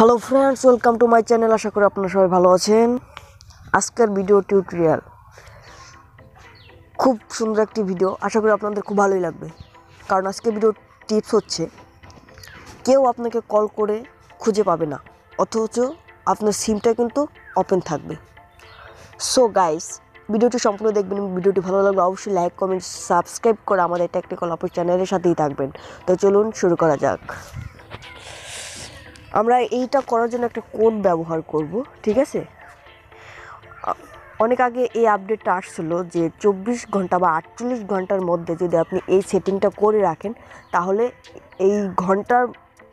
hello friends welcome to my channel আশা করি আপনারা সবাই ভালো আছেন আজকের ভিডিও টিউটোরিয়াল খুব সুন্দর একটি ভিডিও আশা করি আপনাদের খুব ভালোই লাগবে কারণ আজকে ভিডিও টিপস হচ্ছে কেউ আপনাকে কল করে খুঁজে পাবে না অথচ আপনার সিমটা কিন্তু ওপেন থাকবে সো গাইস ভিডিওটি সম্পূর্ণ দেখবেন ভিডিওটি ভালো লাগলে অবশ্যই লাইক কমেন্ট সাবস্ক্রাইব করে আমাদের টেকনিক্যাল অপার চ্যানেলের সাথেই থাকবেন তো চলুন শুরু করা যাক আমরা এইটা করার জন্য একটা কোড ব্যবহার করব ঠিক আছে অনেক আগে এই আপডেটটা আসছিলো যে চব্বিশ ঘন্টা বা আটচল্লিশ ঘন্টার মধ্যে যদি আপনি এই সেটিংটা করে রাখেন তাহলে এই ঘন্টার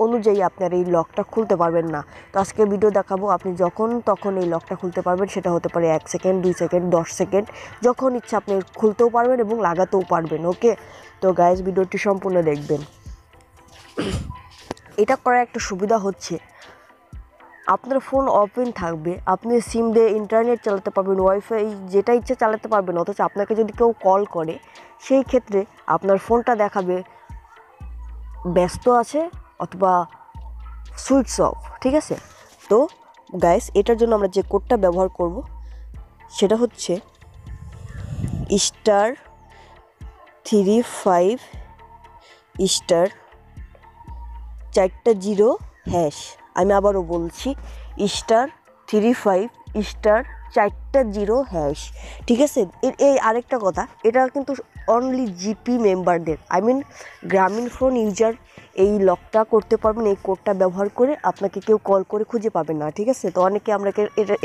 অনুযায়ী আপনার এই লকটা খুলতে পারবেন না তো আজকে ভিডিও দেখাবো আপনি যখন তখন এই লকটা খুলতে পারবেন সেটা হতে পারে এক সেকেন্ড দুই সেকেন্ড দশ সেকেন্ড যখন ইচ্ছা আপনি খুলতেও পারবেন এবং লাগাতেও পারবেন ওকে তো গায়েস ভিডিওটি সম্পূর্ণ দেখবেন এটা করার একটা সুবিধা হচ্ছে আপনার ফোন ওপেন থাকবে আপনি সিম দিয়ে ইন্টারনেট চালাতে পারবেন ওয়াইফাই যেটা ইচ্ছে চালাতে পারবেন অথচ আপনাকে যদি কেউ কল করে সেই ক্ষেত্রে আপনার ফোনটা দেখাবে ব্যস্ত আছে অথবা সুইটস অফ ঠিক আছে তো গাইস এটার জন্য আমরা যে কোডটা ব্যবহার করব সেটা হচ্ছে স্টার থ্রি ফাইভ স্টার চারটা জিরো হ্যাশ আমি আবারও বলছি স্টার থ্রি ফাইভ স্টার চারটা জিরো হ্যাশ ঠিক আছে এর এই আরেকটা কথা এটা কিন্তু অনলি জিপি মেম্বারদের I mean Grameen phone user এই লকটা করতে পারবেন এই কোডটা ব্যবহার করে আপনাকে কেউ কল করে খুঁজে পাবেন না ঠিক আছে তো অনেকে আমরা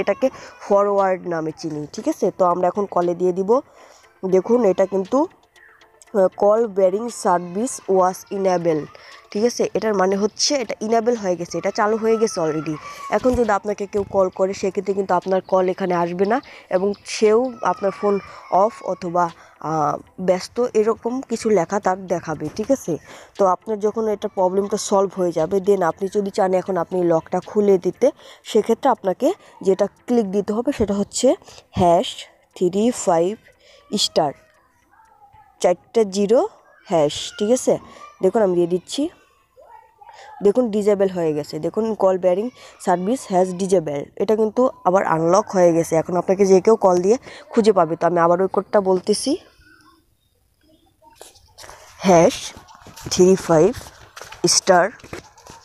এটাকে ফরওয়ার্ড নামে চিনি ঠিক আছে তো আমরা এখন কলে দিয়ে দিব দেখুন এটা কিন্তু call barring service was enable ঠিক আছে এটার মানে হচ্ছে এটা ইনেবেল হয়ে গেছে এটা চালু হয়ে গেছে অলরেডি এখন যদি আপনাকে কেউ কল করে সেক্ষেত্রে কিন্তু আপনার কল এখানে আসবে না এবং সেও আপনার ফোন অফ অথবা ব্যস্ত এরকম কিছু লেখা তার দেখাবে ঠিক আছে তো আপনার যখন এটা প্রবলেমটা সলভ হয়ে যাবে দেন আপনি যদি চান এখন আপনি লকটা খুলে দিতে সেক্ষেত্রে আপনাকে যেটা ক্লিক দিতে হবে সেটা হচ্ছে হ্যাশ থ্রি ফাইভ স্টার চারটা জিরো হ্যাশ ঠিক আছে দেখুন আমি দিয়ে দিচ্ছি দেখুন ডিজেবল হয়ে গেছে দেখুন call barring service has disable এটা কিন্তু আবার আনলক হয়ে গেছে এখন আপনাকে যে কেউ কল দিয়ে খুঁজে পাবে তো আমি আবার ওই কোডটা বলতেছি হ্যাশ থ্রি ফাইভ স্টার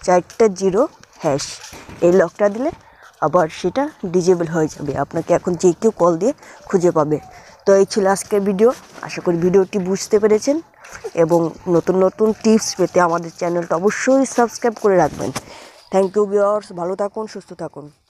চারটা জিরো হ্যাশ এই লকটা দিলে আবার সেটা ডিজেবল হয়ে যাবে আপনাকে এখন যে কেউ কল দিয়ে খুঁজে পাবে তো এই ছিল আজকের ভিডিও আশা করি ভিডিওটি বুঝতে পেরেছেন এবং নতুন নতুন টিপস পেতে আমাদের চ্যানেলটা অবশ্যই সাবস্ক্রাইব করে রাখবেন থ্যাংক ইউ বিয়ার্স ভালো থাকুন সুস্থ থাকুন